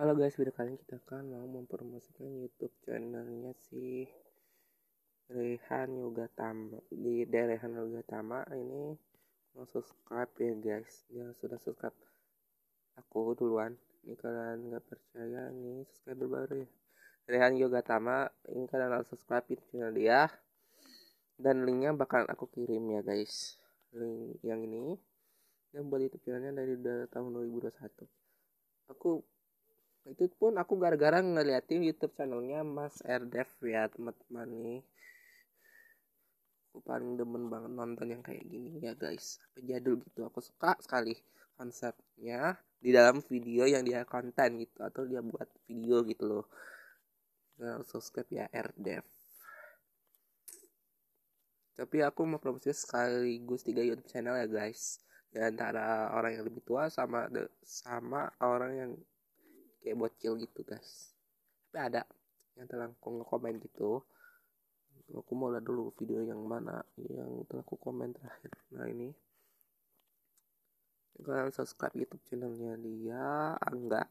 Halo guys, video kali ini kita akan mau mempromosikan YouTube channelnya si Rehan Yoga Tama. Di Rehan Yoga Tama ini mau subscribe ya guys. Yang sudah subscribe aku duluan. Ini kalian nggak percaya ini subscriber baru ya. Rehan Yoga Tama, ini kalian harus subscribe di channel dia. Dan linknya bakalan aku kirim ya guys. Link yang ini. Dan buat itu channelnya dari tahun 2021. Aku itu pun aku gara-gara ngeliatin YouTube channelnya Mas Erdev ya teman-teman nih aku paling demen banget nonton yang kayak gini ya guys jadul gitu aku suka sekali konsepnya di dalam video yang dia konten gitu atau dia buat video gitu loh nah, subscribe ya Erdev tapi aku mau promosi sekaligus tiga YouTube channel ya guys di ya, antara orang yang lebih tua sama sama orang yang kayak buat bocil gitu guys tapi ada yang telah aku komen gitu aku mau lihat dulu video yang mana yang telah aku komen terakhir nah ini kalian subscribe YouTube channelnya dia enggak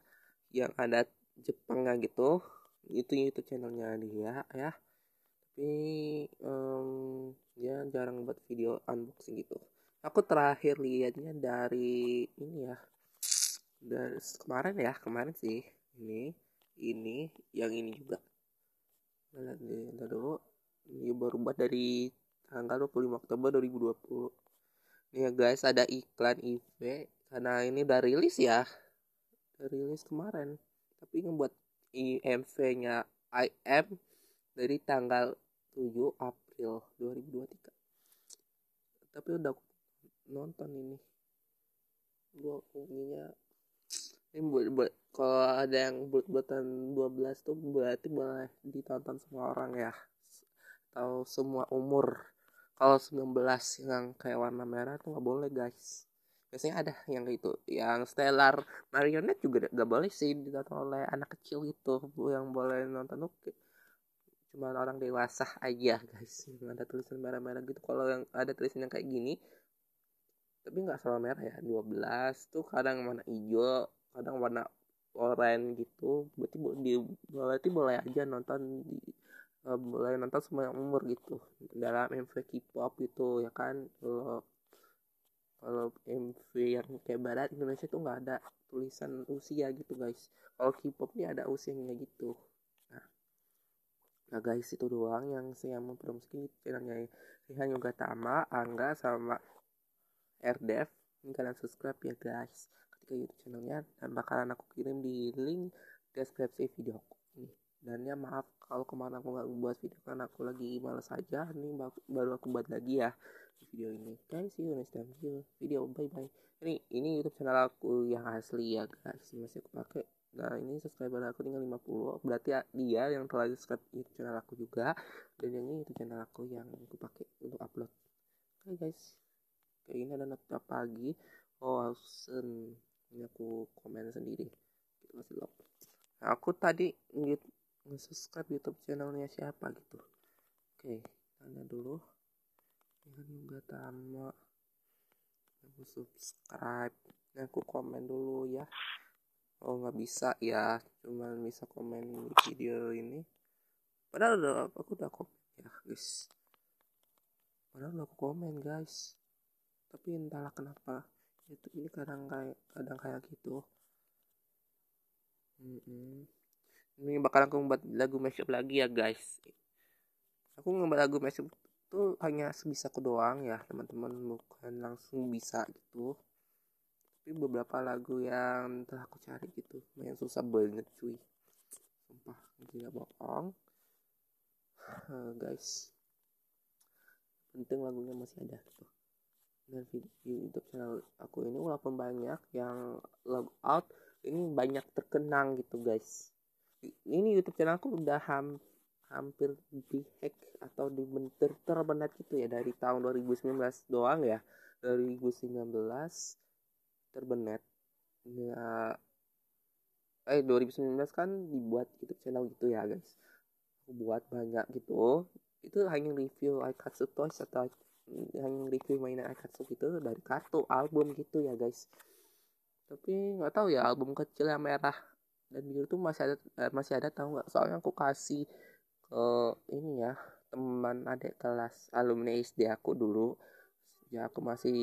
yang ada Jepangnya gitu itu YouTube channelnya dia ya tapi um, dia jarang buat video unboxing gitu aku terakhir liatnya dari ini ya dan kemarin ya kemarin sih ini ini yang ini juga nah, lihat deh lihat dulu ini baru buat dari tanggal 25 Oktober 2020 nih ya guys ada iklan IV karena ini udah rilis ya udah rilis kemarin tapi ngebuat IMV nya IM dari tanggal 7 April 2023 tapi udah nonton ini gua ininya ini buat buat kalau ada yang buat buatan 12 tuh berarti boleh ditonton semua orang ya atau semua umur kalau 19 yang kayak warna merah tuh nggak boleh guys biasanya ada yang itu yang stellar marionette juga gak boleh sih ditonton oleh anak kecil itu yang boleh nonton tuh cuma orang dewasa aja guys yang ada tulisan merah-merah gitu kalau yang ada tulisan yang kayak gini tapi nggak selalu merah ya 12 tuh kadang warna hijau kadang warna oranye gitu berarti di berarti boleh aja nonton di uh, boleh nonton semua umur gitu dalam MV K-pop gitu ya kan kalau kalau MV yang kayak barat Indonesia tuh nggak ada tulisan usia gitu guys kalau K-pop ini ada usianya gitu nah nah guys itu doang yang saya mau promosi channelnya Rihan Tama, Angga sama RDF kalian subscribe ya guys ke YouTube channelnya dan bakalan aku kirim di link deskripsi video aku ini. Dan ya maaf kalau kemarin aku nggak membuat video karena aku lagi males aja. nih baru aku buat lagi ya video ini. Guys, see you next time. See you video. Bye bye. Ini ini YouTube channel aku yang asli ya guys. Masih aku pakai. Nah ini subscriber aku tinggal 50 Berarti ya, dia yang telah subscribe YouTube channel aku juga Dan yang ini YouTube channel aku yang aku pakai untuk upload Oke guys Kayak ini ada notif pagi Oh awesome ini aku komen sendiri kita nah, aku tadi nge-subscribe YouTube channelnya siapa gitu oke tanya dulu ini juga tama aku subscribe ini aku komen dulu ya oh nggak bisa ya cuman bisa komen di video ini padahal udah aku udah komen ya guys padahal udah aku komen guys tapi entahlah kenapa itu ini kadang kayak kadang kayak gitu mm -hmm. ini bakal aku membuat lagu mashup lagi ya guys aku ngebuat lagu mashup itu hanya sebisa aku doang ya teman-teman bukan langsung bisa gitu tapi beberapa lagu yang telah aku cari gitu lumayan susah banget cuy sumpah tidak bohong guys penting lagunya masih ada gitu dan video YouTube channel aku ini walaupun banyak yang log out ini banyak terkenang gitu guys ini YouTube channel aku udah ham, hampir hack atau dibentur terbenet gitu ya dari tahun 2019 doang ya 2019 terbenet ya eh 2019 kan dibuat YouTube channel gitu ya guys aku buat banyak gitu itu hanya review cut Toys atau yang review mainan Akatsu gitu dari kartu album gitu ya guys tapi nggak tahu ya album kecil yang merah dan biru tuh masih ada eh, masih ada tahu nggak soalnya aku kasih ke ini ya teman adik kelas alumni SD aku dulu ya aku masih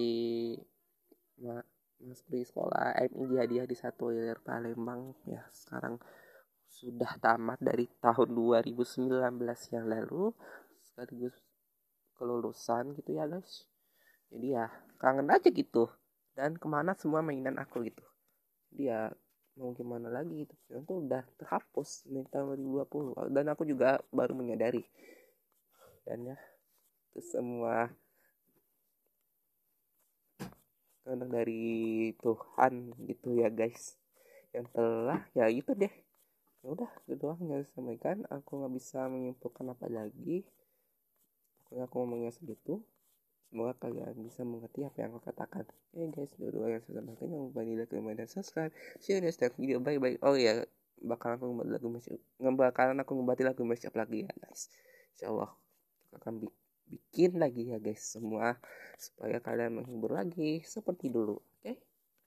ma masuk di sekolah MI hadiah di satu Ilir Palembang ya sekarang sudah tamat dari tahun 2019 yang lalu sekaligus kelulusan gitu ya guys jadi ya kangen aja gitu dan kemana semua mainan aku gitu dia ya, mau gimana lagi gitu itu udah terhapus di tahun 2020 dan aku juga baru menyadari dan ya itu semua kandang dari Tuhan gitu ya guys yang telah ya itu deh ya udah itu doang yang disampaikan aku nggak bisa menyimpulkan apa lagi Pokoknya aku ngomongnya segitu. Semoga kalian bisa mengerti apa yang aku katakan. Oke okay guys, dulu yang sudah makin lupa di like, comment, dan subscribe. See you next time video. Bye-bye. Oh ya, bakal aku ngebuat lagu mashup. Bakalan aku ngebuat lagu mashup lagi ya guys. Insya Allah akan bikin lagi ya guys semua supaya kalian menghibur lagi seperti dulu.